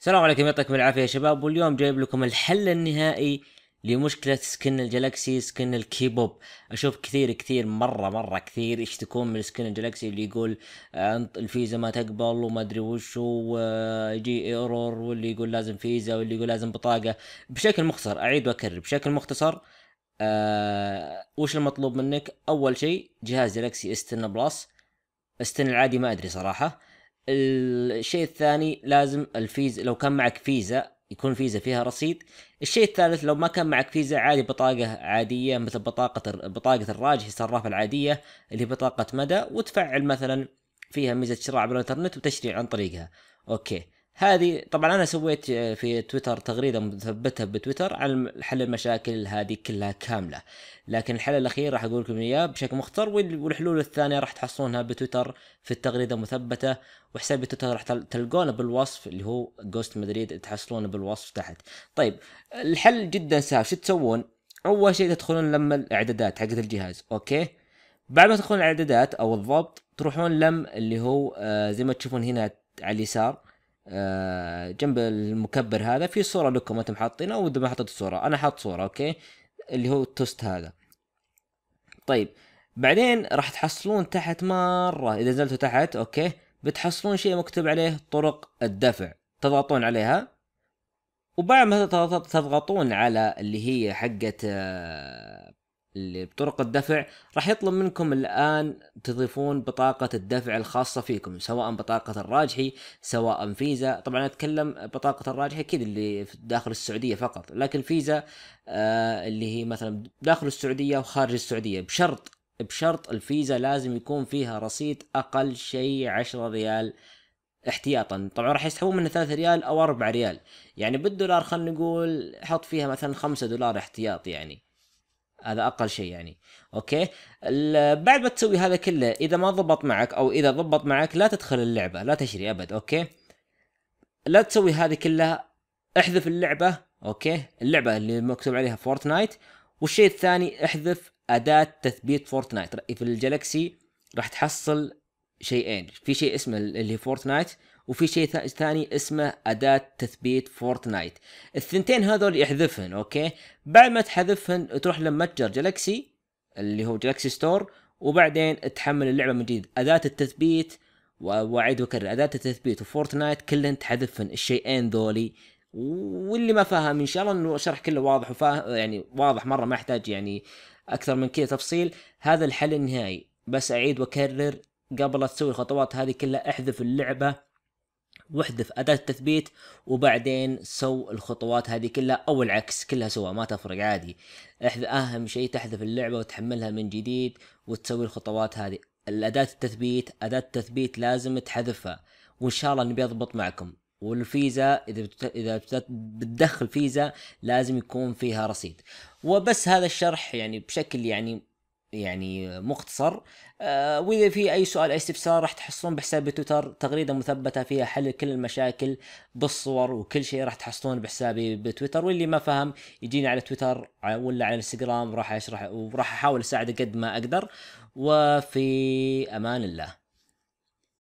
السلام عليكم يعطيكم العافيه يا شباب واليوم جايب لكم الحل النهائي لمشكلة سكن الجلاكسي سكن الكيبوب اشوف كثير كثير مرة مرة كثير يشتكون من سكن الجلاكسي اللي يقول آه، الفيزا ما تقبل وما ادري وش ويجي ايرور واللي يقول لازم فيزا واللي يقول لازم بطاقة بشكل مختصر اعيد واكرر بشكل مختصر أه وش المطلوب منك اول شيء جهاز جلاكسي اس 10 بلس اس 10 العادي ما ادري صراحة الشيء الثاني لازم الفيزا لو كان معك فيزا يكون فيزا فيها رصيد الشيء الثالث لو ما كان معك فيزا عادي بطاقة عادية مثل بطاقة بطاقة الراجح الصرافة العادية اللي بطاقة مدى وتفعل مثلا فيها ميزة شراء عبر الانترنت وتشتري عن طريقها اوكي هذه طبعا انا سويت آه، في تويتر تغريده مثبتها بتويتر عن حل المشاكل هذه كلها كامله لكن الحل الاخير راح اقول لكم اياه بشكل مختصر والحلول الثانيه راح تحصلونها بتويتر في التغريده مثبته وحسابي تويتر راح تلقونه بالوصف اللي هو جوست مدريد تحصلونه بالوصف تحت طيب الحل جدا سهل شو تسوون اول شيء تدخلون لما الاعدادات حقت الجهاز اوكي بعد ما تدخلون الاعدادات او الضبط تروحون لم اللي هو آه، زي ما تشوفون هنا على اليسار آه، جنب المكبر هذا في صوره لكم انتم حاطينها او ما حطيت صوره انا حاط صوره اوكي اللي هو التوست هذا طيب بعدين راح تحصلون تحت مره اذا نزلتوا تحت اوكي بتحصلون شيء مكتوب عليه طرق الدفع تضغطون عليها وبعد ما تضغطون على اللي هي حقه آه، اللي بطرق الدفع راح يطلب منكم الآن تضيفون بطاقة الدفع الخاصة فيكم سواء بطاقة الراجحي سواء فيزا طبعا أتكلم بطاقة الراجحي أكيد اللي داخل السعودية فقط لكن فيزا آه اللي هي مثلا داخل السعودية وخارج السعودية بشرط بشرط الفيزا لازم يكون فيها رصيد أقل شيء عشرة ريال احتياطا طبعا راح يسحبون منه ثلاثة ريال او أربعة ريال يعني بالدولار خلينا نقول حط فيها مثلا خمسة دولار احتياط يعني هذا اقل شيء يعني اوكي بعد ما تسوي هذا كله اذا ما ضبط معك او اذا ضبط معك لا تدخل اللعبه لا تشري ابد اوكي لا تسوي هذه كلها احذف اللعبه اوكي اللعبه اللي مكتوب عليها فورتنايت والشيء الثاني احذف اداه تثبيت فورتنايت في الجالكسي راح تحصل شيئين في شيء اسمه اللي فورتنايت وفي شيء ثاني اسمه أداة تثبيت فورتنايت الثنتين هذول يحذفهن أوكي بعد ما تحذفهن تروح لمتجر جالكسي اللي هو جالكسي ستور وبعدين تحمل اللعبة من جديد أداة التثبيت واعيد واكرر اداه التثبيت وفورتنايت كلهن تحذفهن الشيئين ذولي واللي ما فاهم ان شاء الله انه شرح كله واضح وفاهم يعني واضح مره ما يحتاج يعني اكثر من كذا تفصيل هذا الحل النهائي بس اعيد واكرر قبل لا تسوي الخطوات هذه كلها احذف اللعبة واحذف أداة التثبيت وبعدين سو الخطوات هذه كلها أو العكس كلها سوا ما تفرق عادي احذف أهم شيء تحذف اللعبة وتحملها من جديد وتسوي الخطوات هذه الأداة التثبيت أداة التثبيت لازم تحذفها وإن شاء الله نبي يضبط معكم والفيزا اذا اذا بتدخل فيزا لازم يكون فيها رصيد وبس هذا الشرح يعني بشكل يعني يعني مختصر آه واذا في اي سؤال أي استفسار راح تحصلون بحسابي تويتر تغريده مثبته فيها حل كل المشاكل بالصور وكل شيء راح تحصلون بحسابي بتويتر واللي ما فهم يجيني على تويتر آه، ولا على انستغرام راح اشرح وراح احاول اساعده قد ما اقدر وفي امان الله